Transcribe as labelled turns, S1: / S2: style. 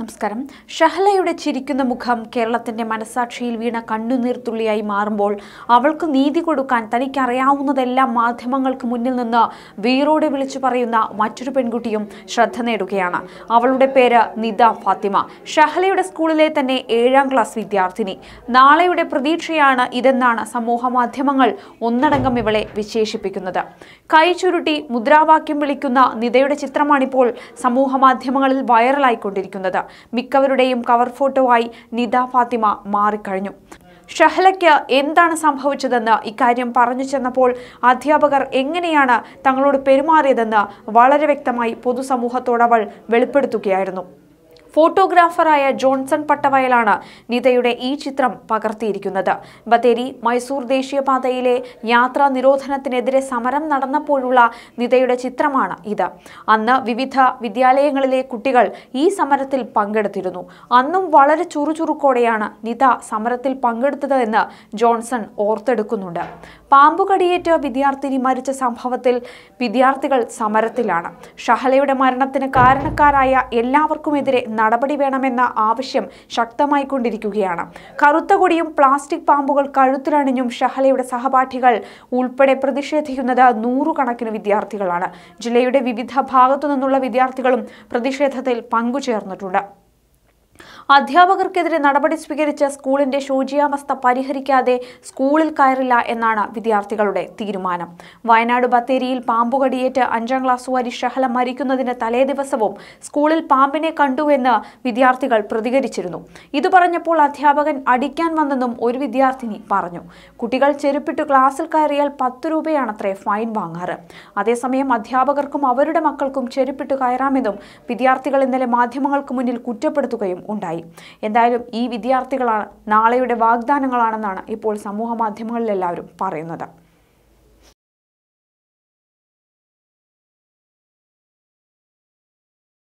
S1: നമസ്കാരം ഷഹ്ലയുടെ ചിരിക്കുന്ന മുഖം കേരളത്തിന്റെ മനസാക്ഷിയിൽ വീണ കണ്ണുനീർത്തുള്ളിയായി മാറുമ്പോൾ അവൾക്ക് നീതി കൊടുക്കാൻ തനിക്കറിയാവുന്നതെല്ലാം മാധ്യമങ്ങൾക്ക് മുന്നിൽ നിന്ന് വീറോടെ വിളിച്ചു പറയുന്ന മറ്റൊരു പെൺകുട്ടിയും ശ്രദ്ധ നേടുകയാണ് അവളുടെ പേര് നിത ഫാത്തിമ ഷഹ്ലയുടെ സ്കൂളിലെ തന്നെ ഏഴാം ക്ലാസ് വിദ്യാർത്ഥിനി നാളെയുടെ പ്രതീക്ഷയാണ് ഇതെന്നാണ് സമൂഹ മാധ്യമങ്ങൾ ഒന്നടങ്കം ഇവളെ വിശേഷിപ്പിക്കുന്നത് കൈ ചുരുട്ടി മുദ്രാവാക്യം വിളിക്കുന്ന നിതയുടെ ചിത്രമാണിപ്പോൾ സമൂഹ മാധ്യമങ്ങളിൽ വൈറലായിക്കൊണ്ടിരിക്കുന്നത് മിക്കവരുടെയും കവർ ഫോട്ടോവായി നിത ഫാത്തിമ മാറിക്കഴിഞ്ഞു ഷഹ്ലയ്ക്ക് എന്താണ് സംഭവിച്ചതെന്ന് ഇക്കാര്യം പറഞ്ഞു ചെന്നപ്പോൾ അധ്യാപകർ എങ്ങനെയാണ് തങ്ങളോട് പെരുമാറിയതെന്ന് വളരെ വ്യക്തമായി പൊതുസമൂഹത്തോടവൾ വെളിപ്പെടുത്തുകയായിരുന്നു ഫോട്ടോഗ്രാഫറായ ജോൺസൺ പട്ടവയലാണ് നിതയുടെ ഈ ചിത്രം പകർത്തിയിരിക്കുന്നത് ബത്തേരി മൈസൂർ ദേശീയപാതയിലെ യാത്രാ നിരോധനത്തിനെതിരെ സമരം നടന്നപ്പോഴുള്ള നിതയുടെ ചിത്രമാണ് ഇത് അന്ന് വിവിധ വിദ്യാലയങ്ങളിലെ കുട്ടികൾ ഈ സമരത്തിൽ പങ്കെടുത്തിരുന്നു അന്നും വളരെ ചുറുചുറുക്കോടെയാണ് നിത സമരത്തിൽ പങ്കെടുത്തതെന്ന് ജോൺസൺ ഓർത്തെടുക്കുന്നുണ്ട് പാമ്പുകടിയേറ്റ വിദ്യാർത്ഥിനി മരിച്ച സംഭവത്തിൽ വിദ്യാർത്ഥികൾ സമരത്തിലാണ് ഷഹലയുടെ മരണത്തിന് കാരണക്കാരായ എല്ലാവർക്കുമെതിരെ നടപടി വേണമെന്ന ആവശ്യം ശക്തമായിക്കൊണ്ടിരിക്കുകയാണ് കറുത്ത കൊടിയും പ്ലാസ്റ്റിക് പാമ്പുകൾ കഴുത്തിലണിഞ്ഞും ഷഹലയുടെ സഹപാഠികൾ ഉൾപ്പെടെ പ്രതിഷേധിക്കുന്നത് നൂറുകണക്കിന് വിദ്യാർത്ഥികളാണ് ജില്ലയുടെ വിവിധ ഭാഗത്തു നിന്നുള്ള വിദ്യാർത്ഥികളും പ്രതിഷേധത്തിൽ പങ്കുചേർന്നിട്ടുണ്ട് അധ്യാപകർക്കെതിരെ നടപടി സ്വീകരിച്ച സ്കൂളിന്റെ ശോചിയാവസ്ഥ പരിഹരിക്കാതെ സ്കൂളിൽ കയറില്ല എന്നാണ് വിദ്യാർത്ഥികളുടെ തീരുമാനം വയനാട് ബത്തേരിയിൽ പാമ്പുകടിയേറ്റ് അഞ്ചാം ക്ലാസ്സുകാരി ഷഹല മരിക്കുന്നതിന് തലേദിവസവും സ്കൂളിൽ പാമ്പിനെ കണ്ടുവെന്ന് വിദ്യാർത്ഥികൾ പ്രതികരിച്ചിരുന്നു ഇത് പറഞ്ഞപ്പോൾ അധ്യാപകൻ അടിക്കാൻ വന്നെന്നും ഒരു വിദ്യാർത്ഥിനി പറഞ്ഞു കുട്ടികൾ ചെരുപ്പിട്ട് ക്ലാസ്സിൽ കയറിയാൽ പത്ത് രൂപയാണത്രേ ഫൈൻ വാങ്ങാറ് അതേസമയം അധ്യാപകർക്കും അവരുടെ മക്കൾക്കും ചെരുപ്പിട്ട് കയറാമെന്നും വിദ്യാർത്ഥികൾ ഇന്നലെ മാധ്യമങ്ങൾക്ക് മുന്നിൽ കുറ്റപ്പെടുത്തുകയും ഉണ്ടായി ഉണ്ടായി എന്തായാലും ഈ വിദ്യാർത്ഥികളാണ് നാളെയുടെ വാഗ്ദാനങ്ങളാണെന്നാണ് ഇപ്പോൾ സമൂഹ മാധ്യമങ്ങളിലെല്ലാവരും പറയുന്നത്